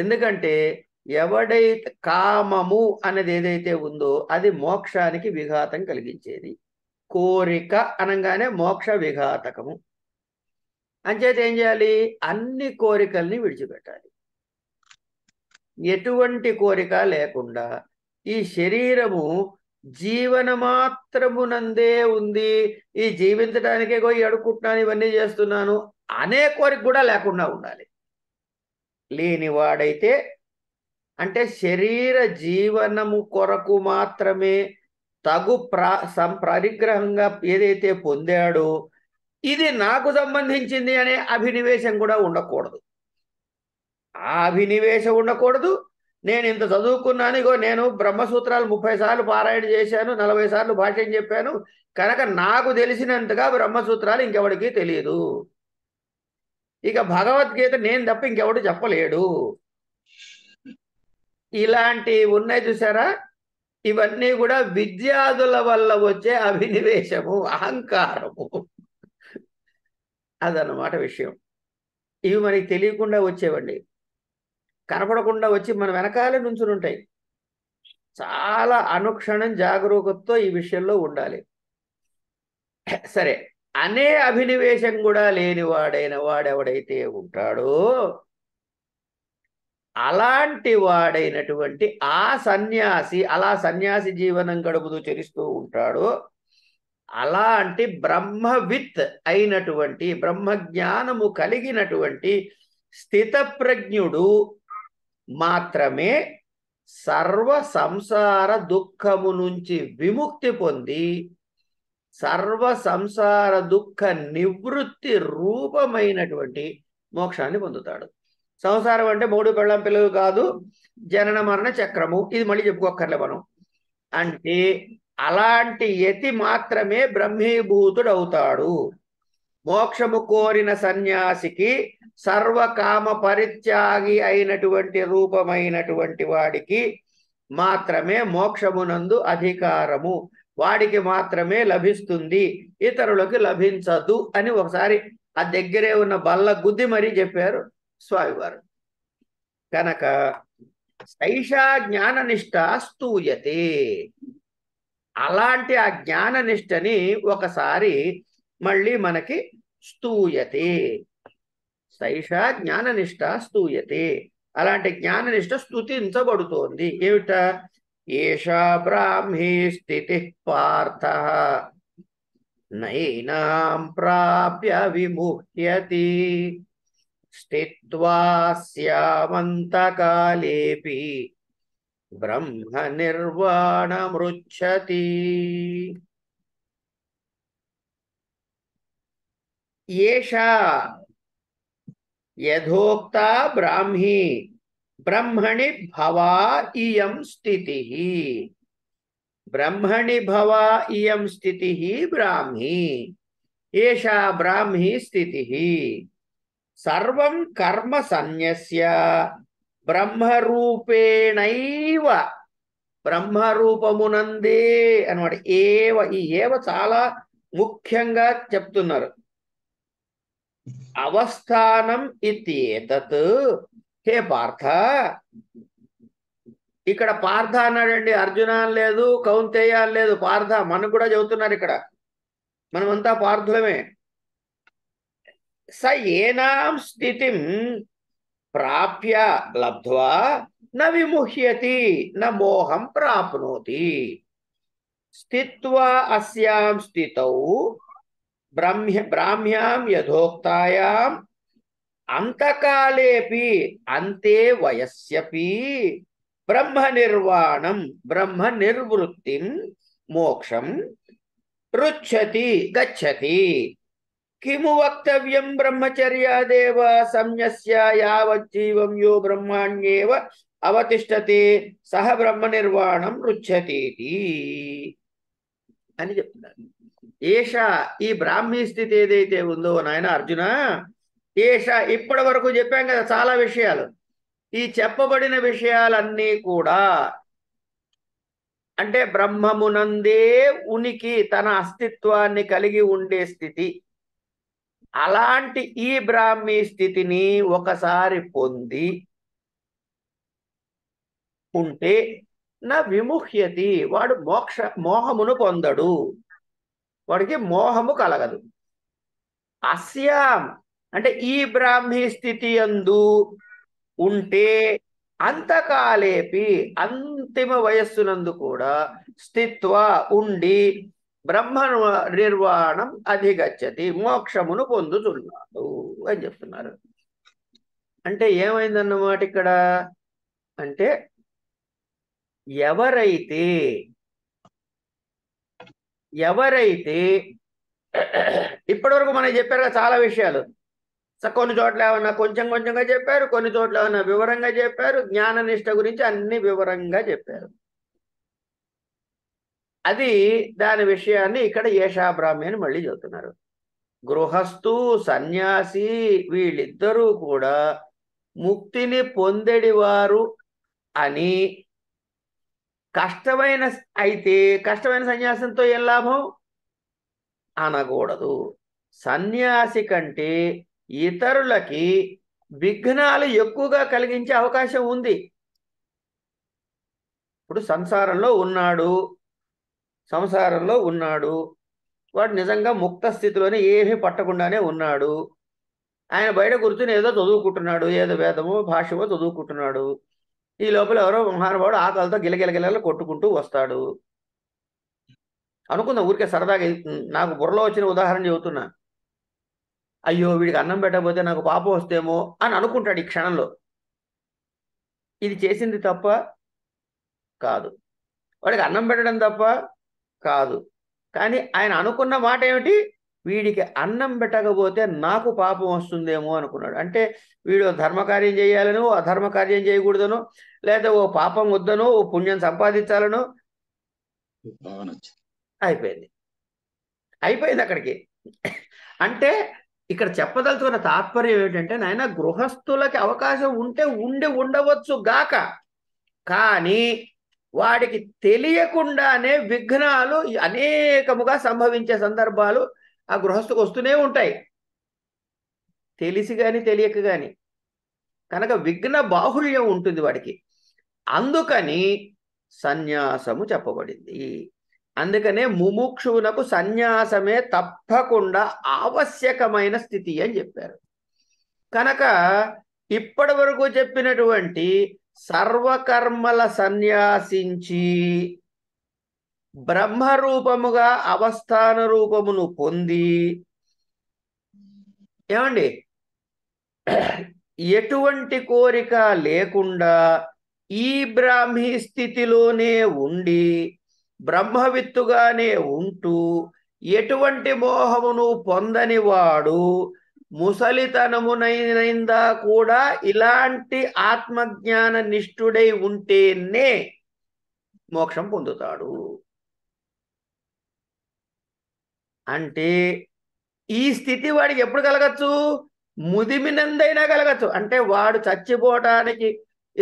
ఎందుకంటే ఎవడైతే కామము అనేది ఏదైతే ఉందో అది మోక్షానికి విఘాతం కలిగించేది కోరిక అనగానే మోక్ష విఘాతకము అంచేత ఏం చేయాలి అన్ని కోరికల్ని విడిచిపెట్టాలి ఎటువంటి కోరిక లేకుండా ఈ శరీరము మాత్రమునందే ఉంది ఈ జీవించడానికే పోయి అడుక్కుంటున్నాను ఇవన్నీ చేస్తున్నాను అనే కోరిక కూడా లేకుండా ఉండాలి లేనివాడైతే అంటే శరీర జీవనము కొరకు మాత్రమే తగు ప్రా ఏదైతే పొందాడో ఇది నాకు సంబంధించింది అనే అభినివేశం కూడా ఉండకూడదు ఆ అభినివేశం ఉండకూడదు నేను ఇంత చదువుకున్నాను ఇగో నేను బ్రహ్మసూత్రాలు ముప్పై సార్లు పారాయణ చేశాను నలభై సార్లు భాష్యం చెప్పాను కనుక నాకు తెలిసినంతగా బ్రహ్మసూత్రాలు ఇంకెవడికి తెలియదు ఇక భగవద్గీత నేను తప్ప ఇంకెవడు చెప్పలేడు ఇలాంటి ఉన్నాయి చూసారా ఇవన్నీ కూడా విద్యార్థుల వల్ల వచ్చే అభినివేశము అహంకారము అదన్నమాట విషయం ఇవి మనకి తెలియకుండా వచ్చేవండి కనపడకుండా వచ్చి మన వెనకాలే ఉంటాయి చాలా అనుక్షణం జాగరూకతతో ఈ విషయంలో ఉండాలి సరే అనే అభినివేశం కూడా లేని వాడైన వాడెవడైతే ఉంటాడో అలాంటి వాడైనటువంటి ఆ సన్యాసి అలా సన్యాసి జీవనం గడుపుతూ చరిస్తూ ఉంటాడో అలాంటి బ్రహ్మవిత్ అయినటువంటి బ్రహ్మజ్ఞానము కలిగినటువంటి స్థితప్రజ్ఞుడు మాత్రమే సర్వ సంసార దుఃఖము నుంచి విముక్తి పొంది సర్వ సంసార దుఃఖ నివృత్తి రూపమైనటువంటి మోక్షాన్ని పొందుతాడు సంసారం అంటే మూడు పెళ్ళం పిల్లలు కాదు జనన మరణ చక్రము ఇది మళ్ళీ చెప్పుకోక్కర్లే మనం అంటే అలాంటి యతి మాత్రమే బ్రహ్మీభూతుడు అవుతాడు మోక్షము కోరిన సన్యాసికి సర్వకామ పరిత్యాగి అయినటువంటి రూపమైనటువంటి వాడికి మాత్రమే మోక్షమునందు అధికారము వాడికి మాత్రమే లభిస్తుంది ఇతరులకు లభించదు అని ఒకసారి ఆ దగ్గరే ఉన్న బల్ల గుద్ది మరీ చెప్పారు స్వామివారు కనుక సైషా జ్ఞాననిష్ట స్థూయతి అలాంటి ఆ జ్ఞాననిష్టని ఒకసారి మళ్ళీ మనకి స్థూయతి తైషా జ్ఞాననిష్ట స్తూయతే అలాంటి జ్ఞాననిష్ట స్థుతించబడుతోంది ఏమిట ఏషా బ్రాహ్మీ స్థితి పార్థ నైనాం ప్రాప్య విముహ్యతి స్థిత్వా శ్యామంతకాలేపి బ్రహ్మ నిర్వాణమృచ్చతి ఏషా యథోక్త బ్రాహ్మీ బ్రహ్మణి భవా ఇయం స్థితి బ్రహ్మణి భవా ఇయం స్థితి బ్రాహ్మీ ఏషా బ్రాహ్మీ స్థితి సర్వం కర్మ సన్యస్య బ్రహ్మరూపేణైవ బ్రహ్మరూపమునందే అనమాట ఏవ ఈ ఏవ చాలా ముఖ్యంగా చెప్తున్నారు అవస్థానం ఇతేతత్ హే పార్థ ఇక్కడ పార్థ అన్నాడండి అర్జున లేదు కౌంతేయ లేదు పార్థ మనకు కూడా చెబుతున్నారు ఇక్కడ మనమంతా పార్థులమే స ఏనాం స్థితి ప్రాప్య లబ్ధ్వా న విముహ్యతి న మోహం ప్రాప్నోతి స్థిత్వా అస్యాం స్థితౌ ब्रह्म्य ब्राह्म्याम यथोक्तायाम अंतकालेपि अन्ते वयस्यपि ब्रह्म निर्वाण ब्रह्म निर्वृत्ति मोक्षम रुच्छति गच्छति किमु वक्तव्यं ब्रह्मचर्यादेव सम्यस्य यावज्जीवं यो ब्रह्माण्येव అవతిష్టతే సహ బ్రహ్మ నిర్వాణం రుచ్చతీతి అని చెప్తున్నారు ఏష ఈ బ్రాహ్మీ స్థితి ఏదైతే ఉందో నాయన అర్జున ఏష ఇప్పటి వరకు చెప్పాం కదా చాలా విషయాలు ఈ చెప్పబడిన విషయాలన్నీ కూడా అంటే బ్రహ్మమునందే ఉనికి తన అస్తిత్వాన్ని కలిగి ఉండే స్థితి అలాంటి ఈ బ్రాహ్మీ స్థితిని ఒకసారి పొంది ఉంటే నా విముహ్యతి వాడు మోక్ష మోహమును పొందడు వాడికి మోహము కలగదు అస్యాం అంటే ఈ బ్రాహ్మీ స్థితి అందు ఉంటే అంతకాలేపి అంతిమ వయస్సునందు కూడా స్థిత్వ ఉండి బ్రహ్మ నిర్వాణం అధిగచ్చతి మోక్షమును పొందుతున్నాడు అని చెప్తున్నారు అంటే ఏమైందన్నమాట ఇక్కడ అంటే ఎవరైతే ఎవరైతే ఇప్పటి వరకు మనం చెప్పారు చాలా విషయాలు కొన్ని చోట్ల ఏమన్నా కొంచెం కొంచెంగా చెప్పారు కొన్ని చోట్ల ఏమన్నా వివరంగా చెప్పారు జ్ఞాననిష్ట గురించి అన్ని వివరంగా చెప్పారు అది దాని విషయాన్ని ఇక్కడ యేషాబ్రాహ్మి అని మళ్ళీ చెబుతున్నారు గృహస్థు సన్యాసి వీళ్ళిద్దరూ కూడా ముక్తిని పొందెడివారు అని కష్టమైన అయితే కష్టమైన సన్యాసంతో ఏం లాభం అనకూడదు సన్యాసి కంటే ఇతరులకి విఘ్నాలు ఎక్కువగా కలిగించే అవకాశం ఉంది ఇప్పుడు సంసారంలో ఉన్నాడు సంసారంలో ఉన్నాడు వాడు నిజంగా ముక్త స్థితిలోనే ఏమీ పట్టకుండానే ఉన్నాడు ఆయన బయట గుర్తుని ఏదో చదువుకుంటున్నాడు ఏదో వేదమో భాషమో చదువుకుంటున్నాడు ఈ లోపల ఎవరో మహానుభావుడు ఆకలితో గిలగిలగిలలో కొట్టుకుంటూ వస్తాడు అనుకుందాం ఊరికే సరదాగా నాకు బుర్రలో వచ్చిన ఉదాహరణ చెబుతున్నా అయ్యో వీడికి అన్నం పెట్టకపోతే నాకు పాపం వస్తేమో అని అనుకుంటాడు ఈ క్షణంలో ఇది చేసింది తప్ప కాదు వాడికి అన్నం పెట్టడం తప్ప కాదు కానీ ఆయన అనుకున్న మాట ఏమిటి వీడికి అన్నం పెట్టకపోతే నాకు పాపం వస్తుందేమో అనుకున్నాడు అంటే వీడు ధర్మకార్యం చేయాలనో అధర్మకార్యం చేయకూడదను లేదా ఓ పాపం వద్దనో ఓ పుణ్యం సంపాదించాలనో అయిపోయింది అయిపోయింది అక్కడికి అంటే ఇక్కడ చెప్పదలుచుకున్న తాత్పర్యం ఏంటంటే నాయన గృహస్థులకి అవకాశం ఉంటే ఉండి ఉండవచ్చు గాక కానీ వాడికి తెలియకుండానే విఘ్నాలు అనేకముగా సంభవించే సందర్భాలు ఆ గృహస్థుకు వస్తూనే ఉంటాయి తెలిసి కానీ తెలియక కానీ కనుక విఘ్న బాహుళ్యం ఉంటుంది వాడికి అందుకని సన్యాసము చెప్పబడింది అందుకనే ముముక్షువునకు సన్యాసమే తప్పకుండా ఆవశ్యకమైన స్థితి అని చెప్పారు కనుక ఇప్పటి చెప్పినటువంటి సర్వకర్మల సన్యాసించి బ్రహ్మరూపముగా అవస్థాన రూపమును పొంది ఏమండి ఎటువంటి కోరిక లేకుండా ఈ బ్రాహ్మీ స్థితిలోనే ఉండి బ్రహ్మవిత్తుగానే ఉంటూ ఎటువంటి మోహమును పొందని వాడు ముసలితనమునైనా కూడా ఇలాంటి ఆత్మజ్ఞాన నిష్ఠుడై ఉంటేనే మోక్షం పొందుతాడు అంటే ఈ స్థితి వాడికి ఎప్పుడు కలగచ్చు ముదిమినందైనా కలగచ్చు అంటే వాడు చచ్చిపోవటానికి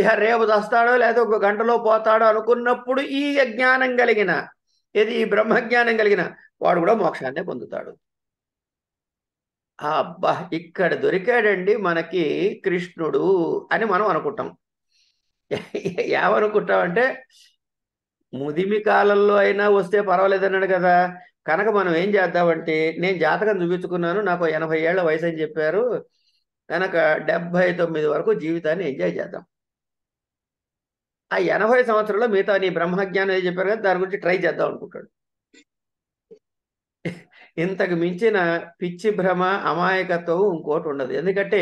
ఇహ రేపు వస్తాడో లేదా ఒక గంటలో పోతాడో అనుకున్నప్పుడు ఈ జ్ఞానం కలిగిన ఇది ఈ బ్రహ్మజ్ఞానం కలిగిన వాడు కూడా మోక్షాన్ని పొందుతాడు అబ్బా ఇక్కడ దొరికాడండి మనకి కృష్ణుడు అని మనం అనుకుంటాం ఏమనుకుంటాం అంటే ముదిమి కాలంలో అయినా వస్తే పర్వాలేదన్నాడు కదా కనుక మనం ఏం చేద్దామంటే నేను జాతకం చూపించుకున్నాను నాకు ఎనభై ఏళ్ళ వయసు అని చెప్పారు కనుక డెబ్బై తొమ్మిది వరకు జీవితాన్ని ఎంజాయ్ చేద్దాం ఆ ఎనభై సంవత్సరంలో మిగతా నీ బ్రహ్మజ్ఞానం ఏం చెప్పారు కదా దాని గురించి ట్రై చేద్దాం అనుకుంటాడు ఇంతకు మించిన పిచ్చి భ్రమ అమాయకత్వం ఇంకోటి ఉండదు ఎందుకంటే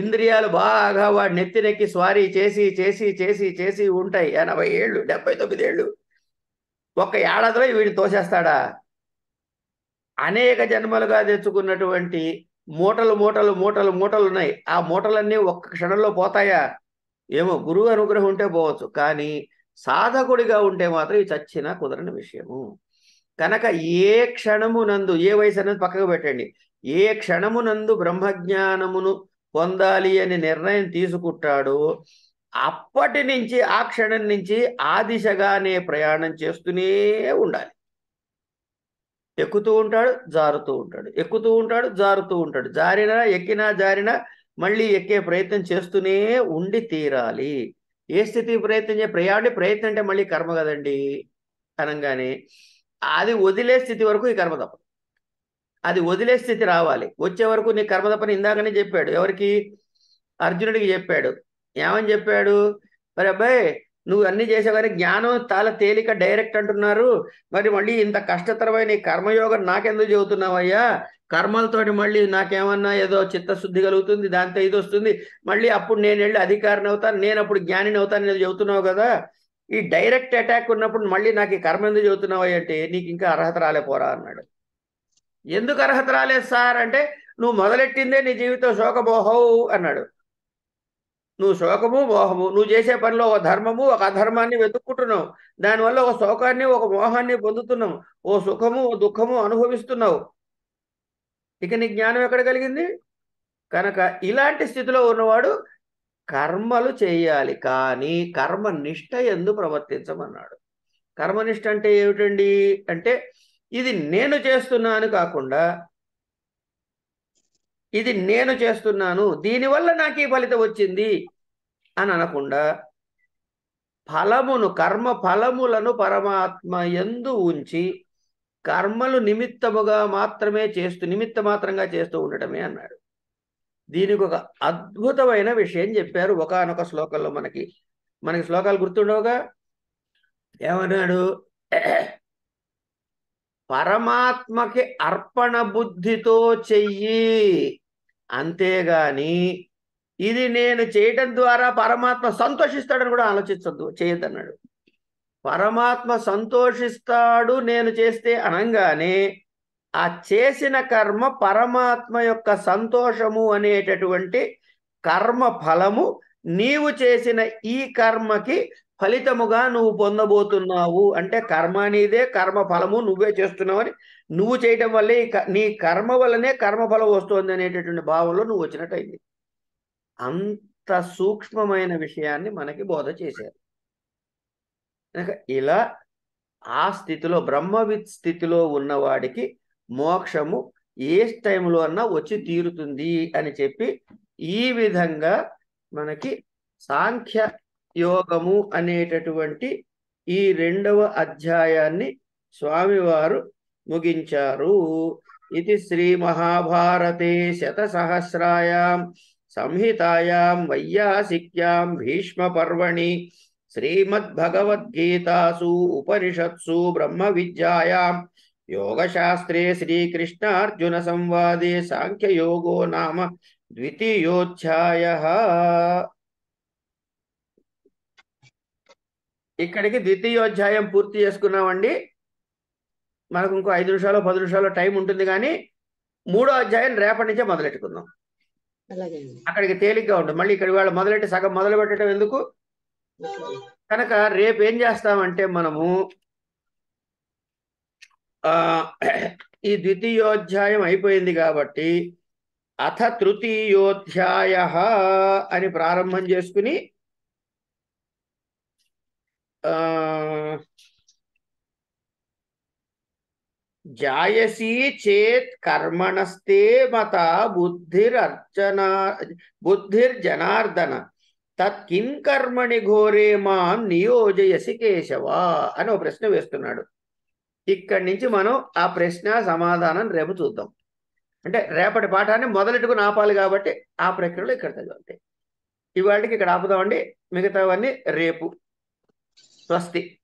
ఇంద్రియాలు బాగా వాడు నెత్తినెక్కి స్వారీ చేసి చేసి చేసి చేసి ఉంటాయి ఎనభై ఏళ్ళు డెబ్బై తొమ్మిది ఏళ్ళు ఒక్క ఏడాదిలో వీడిని తోసేస్తాడా అనేక జన్మలుగా తెచ్చుకున్నటువంటి మూటలు మూటలు మూటలు మూటలు ఉన్నాయి ఆ మూటలన్నీ ఒక్క క్షణంలో పోతాయా ఏమో గురువు అనుగ్రహం ఉంటే పోవచ్చు కానీ సాధకుడిగా ఉంటే మాత్రం ఇది చచ్చిన కుదరని విషయము కనుక ఏ క్షణమునందు ఏ వయసు అనేది పక్కకు పెట్టండి ఏ క్షణమునందు బ్రహ్మజ్ఞానమును పొందాలి అని నిర్ణయం తీసుకుంటాడో అప్పటి నుంచి ఆ క్షణం నుంచి ఆ దిశగానే ప్రయాణం చేస్తూనే ఉండాలి ఎక్కుతూ ఉంటాడు జారుతూ ఉంటాడు ఎక్కుతూ ఉంటాడు జారుతూ ఉంటాడు జారినా ఎక్కినా జారినా మళ్ళీ ఎక్కే ప్రయత్నం చేస్తూనే ఉండి తీరాలి ఏ స్థితి ప్రయత్నం చే ప్రయాణి ప్రయత్నం అంటే మళ్ళీ కర్మ కదండి అనగానే అది వదిలే స్థితి వరకు ఈ కర్మ తప్పదు అది వదిలే స్థితి రావాలి వచ్చే వరకు నీ కర్మ తప్పని ఇందాకనే చెప్పాడు ఎవరికి అర్జునుడికి చెప్పాడు ఏమని చెప్పాడు మరి అబ్బాయి నువ్వు అన్ని చేసేవారి జ్ఞానం చాలా తేలిక డైరెక్ట్ అంటున్నారు మరి మళ్ళీ ఇంత కష్టతరమైన కర్మయోగం నాకెందుకు చెబుతున్నావయ్యా కర్మలతోటి మళ్ళీ నాకేమన్నా ఏదో చిత్తశుద్ధి కలుగుతుంది దాంతో ఇది వస్తుంది మళ్ళీ అప్పుడు నేను వెళ్ళి అధికారిని అవుతాను నేను అప్పుడు జ్ఞానిని అవుతాను నేను చెబుతున్నావు కదా ఈ డైరెక్ట్ అటాక్ ఉన్నప్పుడు మళ్ళీ నాకు ఈ కర్మ ఎందుకు చెబుతున్నావు అంటే నీకు ఇంకా అర్హత రాలేపోరా అన్నాడు ఎందుకు అర్హత రాలేదు సార్ అంటే నువ్వు మొదలెట్టిందే నీ జీవితం శోకబోహవు అన్నాడు నువ్వు శోకము మోహము నువ్వు చేసే పనిలో ఒక ధర్మము ఒక అధర్మాన్ని వెతుక్కుంటున్నావు దానివల్ల ఒక శోకాన్ని ఒక మోహాన్ని పొందుతున్నావు ఓ సుఖము ఓ దుఃఖము అనుభవిస్తున్నావు ఇక నీ జ్ఞానం ఎక్కడ కలిగింది కనుక ఇలాంటి స్థితిలో ఉన్నవాడు కర్మలు చేయాలి కానీ కర్మ నిష్ట ఎందు ప్రవర్తించమన్నాడు కర్మనిష్ట అంటే ఏమిటండి అంటే ఇది నేను చేస్తున్నాను కాకుండా ఇది నేను చేస్తున్నాను దీనివల్ల నాకు ఈ ఫలితం వచ్చింది అని అనకుండా ఫలమును కర్మ ఫలములను పరమాత్మ ఎందు ఉంచి కర్మలు నిమిత్తముగా మాత్రమే చేస్తూ నిమిత్త మాత్రంగా చేస్తూ ఉండటమే అన్నాడు దీనికి ఒక అద్భుతమైన విషయం చెప్పారు ఒకనొక శ్లోకంలో మనకి మనకి శ్లోకాలు గుర్తుండవుగా ఏమన్నాడు పరమాత్మకి అర్పణ బుద్ధితో చెయ్యి అంతేగాని ఇది నేను చేయటం ద్వారా పరమాత్మ సంతోషిస్తాడని కూడా ఆలోచించద్దు చేయదన్నాడు పరమాత్మ సంతోషిస్తాడు నేను చేస్తే అనగానే ఆ చేసిన కర్మ పరమాత్మ యొక్క సంతోషము అనేటటువంటి కర్మ ఫలము నీవు చేసిన ఈ కర్మకి ఫలితముగా నువ్వు పొందబోతున్నావు అంటే కర్మ అనేదే కర్మ ఫలము నువ్వే చేస్తున్నావు అని నువ్వు చేయటం వల్లే నీ కర్మ వల్లనే కర్మఫలం వస్తుంది అనేటటువంటి భావంలో నువ్వు వచ్చినట్టయింది అంత సూక్ష్మమైన విషయాన్ని మనకి బోధ చేశారు ఇలా ఆ స్థితిలో బ్రహ్మవిత్ స్థితిలో ఉన్నవాడికి మోక్షము ఏ టైంలో అన్నా వచ్చి తీరుతుంది అని చెప్పి ఈ విధంగా మనకి సాంఖ్య యోగము అనేటటువంటి ఈ రెండవ అధ్యాయాన్ని స్వామివారు ముగించారు ఇది శ్రీ మహాభారతే సహస్రాయాం సంహితాయాం వైయాసిక్యాం భీష్మపర్వణి శ్రీమద్భగవద్గీతాసు ఉపనిషత్సు బ్రహ్మ విద్యాయాం యోగశాస్త్రే శ్రీకృష్ణార్జున సంవాదే సాంఖ్యయోగో నామ ద్వితీయోధ్యాయ ఇక్కడికి ద్వితీయోధ్యాయం పూర్తి చేసుకున్నామండి మనకు ఇంకో ఐదు నిమిషాలు పది నిమిషాలు టైం ఉంటుంది కానీ మూడో అధ్యాయం రేపటి నుంచే మొదలెట్టుకుందాం అక్కడికి తేలిగ్గా ఉంటుంది మళ్ళీ ఇక్కడ వాళ్ళు మొదలెట్టి సగం మొదలు పెట్టడం ఎందుకు కనుక రేపు ఏం చేస్తామంటే మనము ఈ ద్వితీయోధ్యాయం అయిపోయింది కాబట్టి అథ తృతీయోధ్యాయ అని ప్రారంభం చేసుకుని జాయసి చేత్ కర్మణస్తే మత బుద్ధిర్చన బుద్ధిర్జనార్దన తత్కిం కర్మణి ఘోరే మాం నియోజయసి కేశవ అని ఒక ప్రశ్న వేస్తున్నాడు ఇక్కడి నుంచి మనం ఆ ప్రశ్న సమాధానం రేపు చూద్దాం అంటే రేపటి పాఠాన్ని మొదలెట్టుకుని ఆపాలి కాబట్టి ఆ ప్రక్రియలో ఇక్కడ చదవండి ఇవాళకి ఇక్కడ ఆపుదామండి మిగతావన్నీ రేపు plastic